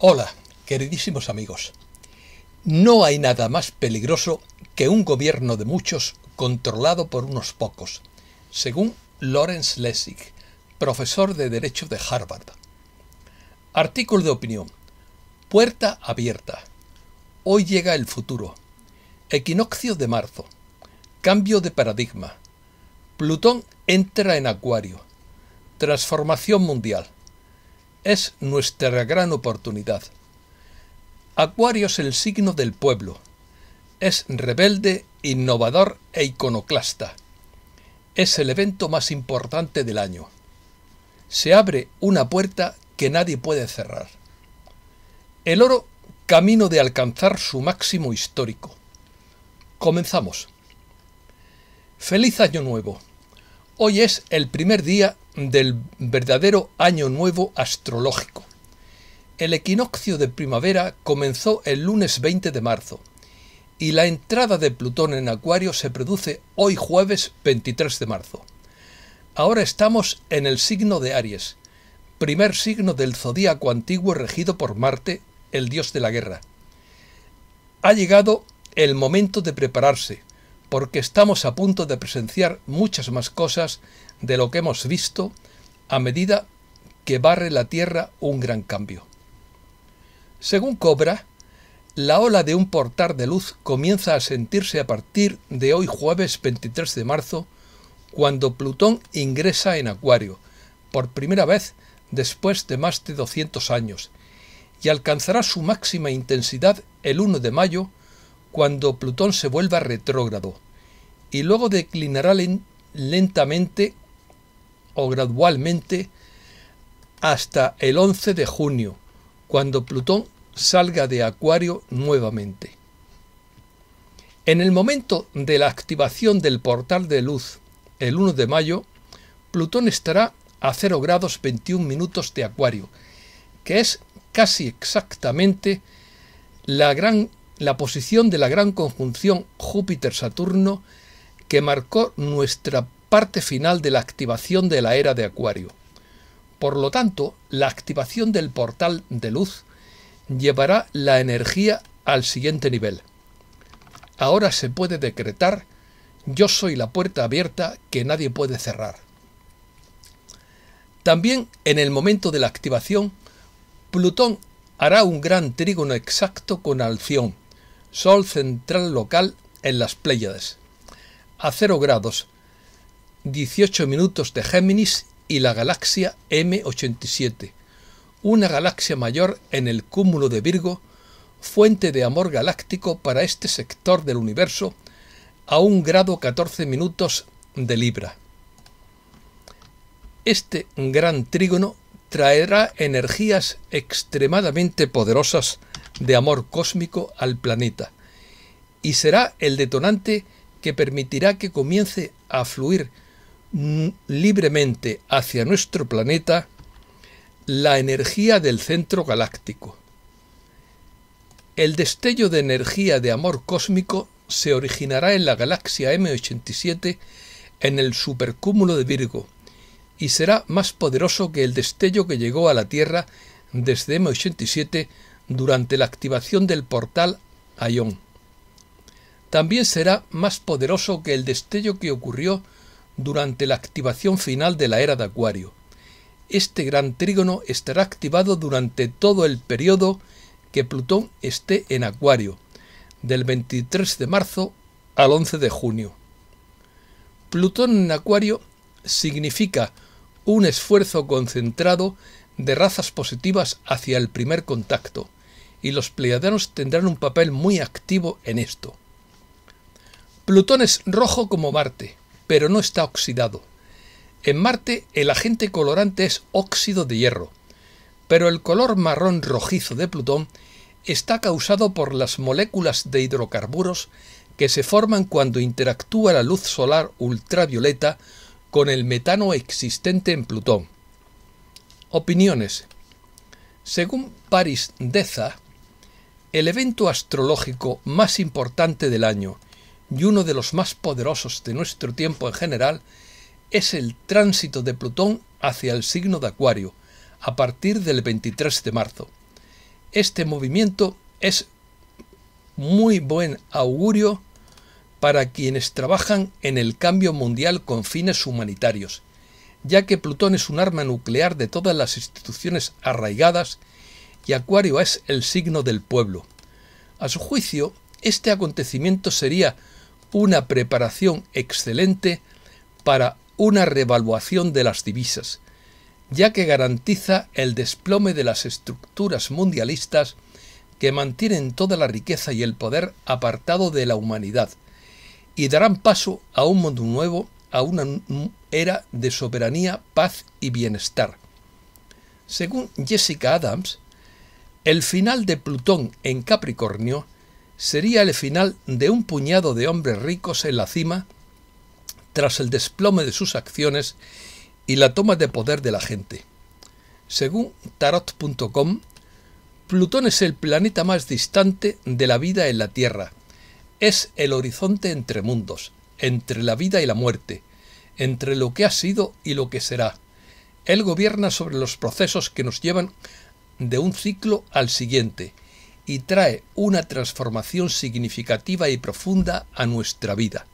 Hola, queridísimos amigos. No hay nada más peligroso que un gobierno de muchos controlado por unos pocos, según Lawrence Lessig, profesor de Derecho de Harvard. Artículo de opinión. Puerta abierta. Hoy llega el futuro. Equinoccio de marzo. Cambio de paradigma. Plutón entra en Acuario. Transformación mundial. Es nuestra gran oportunidad. Acuario es el signo del pueblo. Es rebelde, innovador e iconoclasta. Es el evento más importante del año. Se abre una puerta que nadie puede cerrar. El oro camino de alcanzar su máximo histórico. Comenzamos. Feliz año nuevo. Hoy es el primer día del verdadero año nuevo astrológico. El equinoccio de primavera comenzó el lunes 20 de marzo y la entrada de Plutón en Acuario se produce hoy jueves 23 de marzo. Ahora estamos en el signo de Aries, primer signo del zodíaco antiguo regido por Marte, el dios de la guerra. Ha llegado el momento de prepararse, porque estamos a punto de presenciar muchas más cosas de lo que hemos visto a medida que barre la Tierra un gran cambio. Según Cobra, la ola de un portar de luz comienza a sentirse a partir de hoy jueves 23 de marzo, cuando Plutón ingresa en Acuario, por primera vez después de más de 200 años, y alcanzará su máxima intensidad el 1 de mayo, cuando Plutón se vuelva retrógrado y luego declinará lentamente o gradualmente hasta el 11 de junio, cuando Plutón salga de Acuario nuevamente. En el momento de la activación del portal de luz, el 1 de mayo, Plutón estará a 0 grados 21 minutos de Acuario, que es casi exactamente la gran la posición de la gran conjunción Júpiter-Saturno que marcó nuestra parte final de la activación de la era de Acuario. Por lo tanto, la activación del portal de luz llevará la energía al siguiente nivel. Ahora se puede decretar yo soy la puerta abierta que nadie puede cerrar. También en el momento de la activación, Plutón hará un gran trígono exacto con Alción, Sol central local en las Pléyades. A 0 grados, 18 minutos de Géminis y la galaxia M87, una galaxia mayor en el cúmulo de Virgo, fuente de amor galáctico para este sector del universo, a un grado 14 minutos de Libra. Este gran trígono traerá energías extremadamente poderosas de amor cósmico al planeta y será el detonante que permitirá que comience a fluir mm, libremente hacia nuestro planeta la energía del centro galáctico. El destello de energía de amor cósmico se originará en la galaxia M87 en el supercúmulo de Virgo y será más poderoso que el destello que llegó a la Tierra desde M87 durante la activación del portal Ion. También será más poderoso que el destello que ocurrió durante la activación final de la era de Acuario. Este gran trígono estará activado durante todo el periodo que Plutón esté en Acuario, del 23 de marzo al 11 de junio. Plutón en Acuario significa un esfuerzo concentrado de razas positivas hacia el primer contacto y los pleiadianos tendrán un papel muy activo en esto. Plutón es rojo como Marte, pero no está oxidado. En Marte el agente colorante es óxido de hierro, pero el color marrón rojizo de Plutón está causado por las moléculas de hidrocarburos que se forman cuando interactúa la luz solar ultravioleta con el metano existente en Plutón. Opiniones. Según Paris Deza, el evento astrológico más importante del año y uno de los más poderosos de nuestro tiempo en general es el tránsito de Plutón hacia el signo de Acuario, a partir del 23 de marzo. Este movimiento es muy buen augurio para quienes trabajan en el cambio mundial con fines humanitarios, ya que Plutón es un arma nuclear de todas las instituciones arraigadas y Acuario es el signo del pueblo. A su juicio, este acontecimiento sería una preparación excelente para una revaluación de las divisas, ya que garantiza el desplome de las estructuras mundialistas que mantienen toda la riqueza y el poder apartado de la humanidad, y darán paso a un mundo nuevo, a una era de soberanía, paz y bienestar. Según Jessica Adams, el final de Plutón en Capricornio sería el final de un puñado de hombres ricos en la cima tras el desplome de sus acciones y la toma de poder de la gente. Según tarot.com, Plutón es el planeta más distante de la vida en la Tierra. Es el horizonte entre mundos, entre la vida y la muerte, entre lo que ha sido y lo que será. Él gobierna sobre los procesos que nos llevan de un ciclo al siguiente y trae una transformación significativa y profunda a nuestra vida.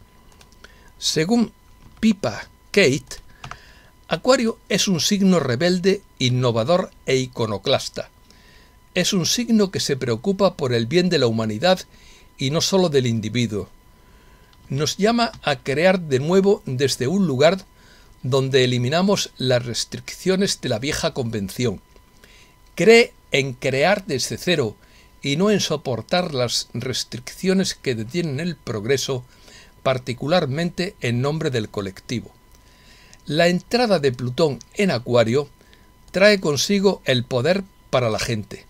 Según Pipa Kate, Acuario es un signo rebelde, innovador e iconoclasta. Es un signo que se preocupa por el bien de la humanidad y no solo del individuo. Nos llama a crear de nuevo desde un lugar donde eliminamos las restricciones de la vieja convención Cree en crear desde cero y no en soportar las restricciones que detienen el progreso, particularmente en nombre del colectivo. La entrada de Plutón en Acuario trae consigo el poder para la gente,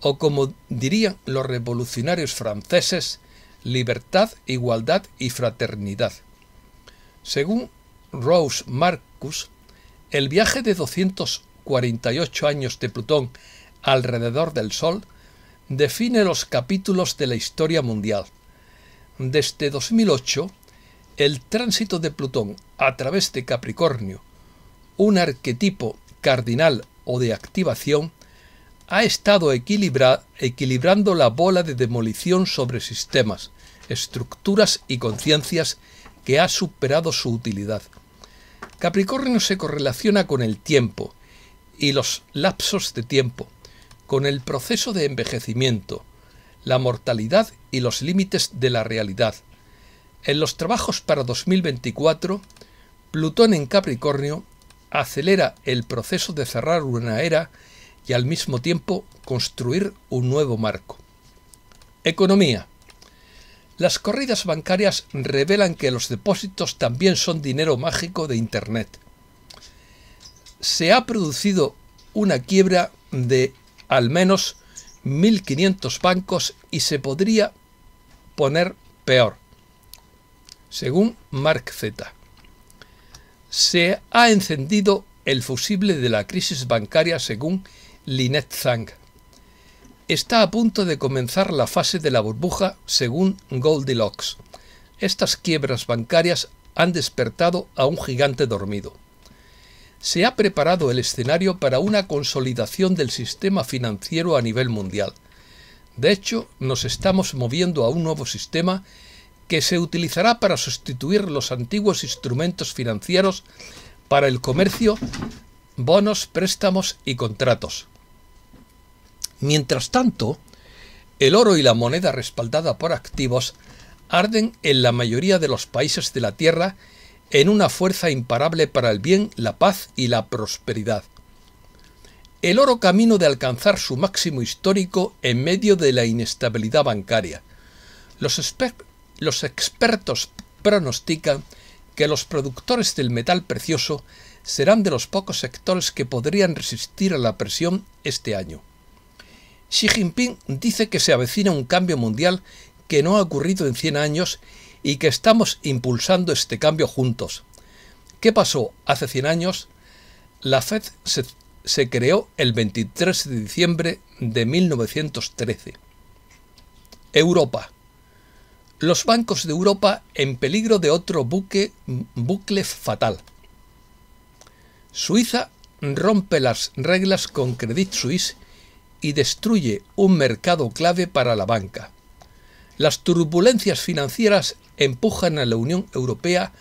o como dirían los revolucionarios franceses, libertad, igualdad y fraternidad. Según Rose Marcus, el viaje de 200 48 años de Plutón alrededor del Sol, define los capítulos de la historia mundial. Desde 2008, el tránsito de Plutón a través de Capricornio, un arquetipo cardinal o de activación, ha estado equilibrando la bola de demolición sobre sistemas, estructuras y conciencias que ha superado su utilidad. Capricornio se correlaciona con el tiempo, y los lapsos de tiempo, con el proceso de envejecimiento, la mortalidad y los límites de la realidad. En los trabajos para 2024, Plutón en Capricornio acelera el proceso de cerrar una era y al mismo tiempo construir un nuevo marco. Economía. Las corridas bancarias revelan que los depósitos también son dinero mágico de Internet se ha producido una quiebra de al menos 1.500 bancos y se podría poner peor, según Mark Z. Se ha encendido el fusible de la crisis bancaria, según Lynette Zhang. Está a punto de comenzar la fase de la burbuja, según Goldilocks. Estas quiebras bancarias han despertado a un gigante dormido se ha preparado el escenario para una consolidación del sistema financiero a nivel mundial. De hecho, nos estamos moviendo a un nuevo sistema que se utilizará para sustituir los antiguos instrumentos financieros para el comercio, bonos, préstamos y contratos. Mientras tanto, el oro y la moneda respaldada por activos arden en la mayoría de los países de la Tierra en una fuerza imparable para el bien, la paz y la prosperidad. El oro camino de alcanzar su máximo histórico en medio de la inestabilidad bancaria. Los, expertos pronostican que los productores del metal precioso serán de los pocos sectores que podrían resistir a la presión este año. Xi Jinping dice que se avecina un cambio mundial que no ha ocurrido en 100 años y que estamos impulsando este cambio juntos. ¿Qué pasó hace 100 años? La FED se, creó el 23 de diciembre de 1913. Europa. Los bancos de Europa en peligro de otro buque, bucle fatal. Suiza rompe las reglas con Credit Suisse y destruye un mercado clave para la banca. Las turbulencias financieras empujan a la Unión Europea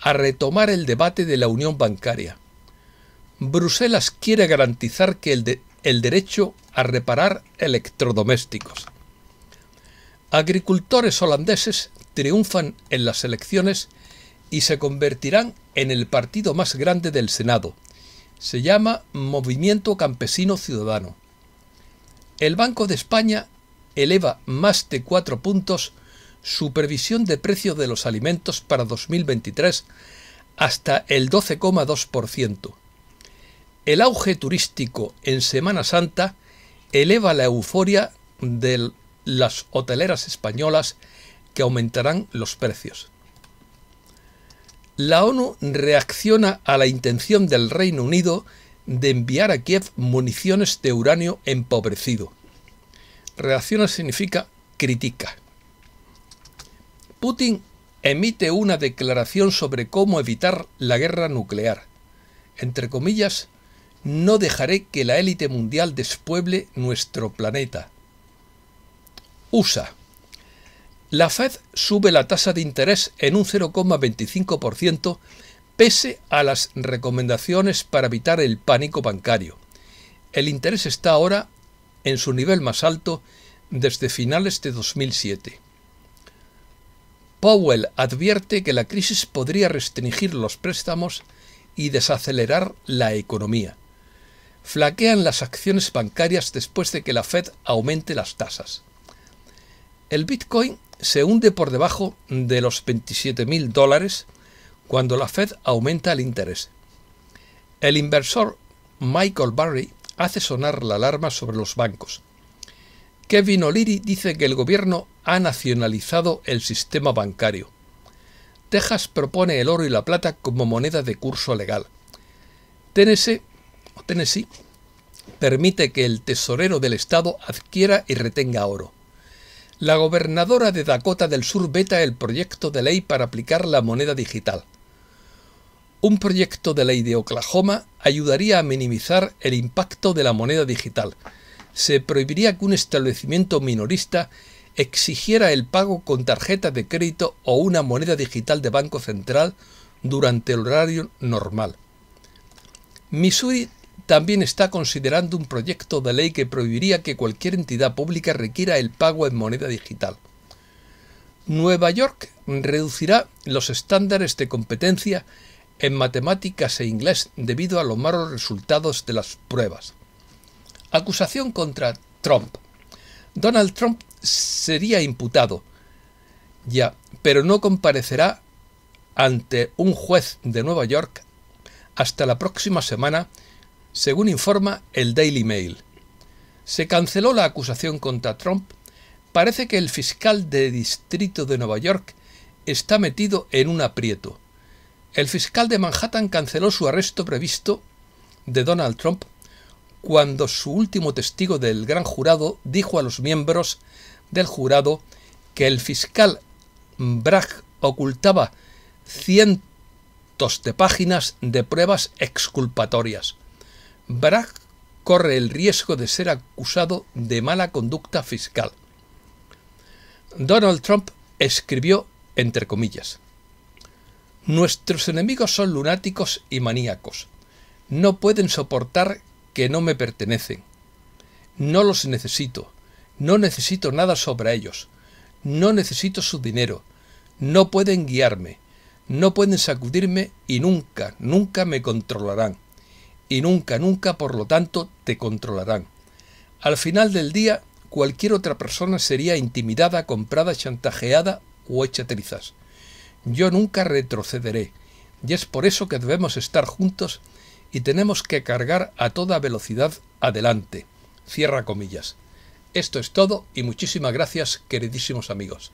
a retomar el debate de la unión bancaria. Bruselas quiere garantizar que el, el derecho a reparar electrodomésticos. Agricultores holandeses triunfan en las elecciones y se convertirán en el partido más grande del Senado. Se llama Movimiento Campesino Ciudadano. El Banco de España eleva más de 4 puntos supervisión de precios de los alimentos para 2023 hasta el 12,2%. El auge turístico en Semana Santa eleva la euforia de las hoteleras españolas que aumentarán los precios. La ONU reacciona a la intención del Reino Unido de enviar a Kiev municiones de uranio empobrecido. Reacciona significa crítica. Putin emite una declaración sobre cómo evitar la guerra nuclear. Entre comillas, no dejaré que la élite mundial despueble nuestro planeta. USA. La Fed sube la tasa de interés en un 0,25% pese a las recomendaciones para evitar el pánico bancario. El interés está ahora en su nivel más alto desde finales de 2007. Powell advierte que la crisis podría restringir los préstamos y desacelerar la economía. Flaquean las acciones bancarias después de que la Fed aumente las tasas. El Bitcoin se hunde por debajo de los 27.000 dólares cuando la Fed aumenta el interés. El inversor Michael Barry hace sonar la alarma sobre los bancos. Kevin O'Leary dice que el gobierno ha nacionalizado el sistema bancario. Texas propone el oro y la plata como moneda de curso legal. Tennessee, permite que el tesorero del Estado adquiera y retenga oro. La gobernadora de Dakota del Sur veta el proyecto de ley para aplicar la moneda digital. Un proyecto de ley de Oklahoma ayudaría a minimizar el impacto de la moneda digital. Se prohibiría que un establecimiento minorista exigiera el pago con tarjeta de crédito o una moneda digital de Banco Central durante el horario normal. Missouri también está considerando un proyecto de ley que prohibiría que cualquier entidad pública requiera el pago en moneda digital. Nueva York reducirá los estándares de competencia en matemáticas e inglés debido a los malos resultados de las pruebas. Acusación contra Trump. Donald Trump sería imputado, ya, pero no comparecerá ante un juez de Nueva York hasta la próxima semana, según informa el Daily Mail. Se canceló la acusación contra Trump. Parece que el fiscal de distrito de Nueva York está metido en un aprieto el fiscal de Manhattan canceló su arresto previsto de Donald Trump cuando su último testigo del gran jurado dijo a los miembros del jurado que el fiscal Bragg ocultaba cientos de páginas de pruebas exculpatorias. Bragg corre el riesgo de ser acusado de mala conducta fiscal. Donald Trump escribió, entre comillas, Nuestros enemigos son lunáticos y maníacos. No pueden soportar que no me pertenecen. No los necesito. No necesito nada sobre ellos. No necesito su dinero. No pueden guiarme. No pueden sacudirme y nunca, nunca me controlarán. Y nunca, nunca, por lo tanto, te controlarán. Al final del día, cualquier otra persona sería intimidada, comprada, chantajeada o hecha trizas. Yo nunca retrocederé, y es por eso que debemos estar juntos y tenemos que cargar a toda velocidad adelante. Cierra comillas. Esto es todo y muchísimas gracias, queridísimos amigos.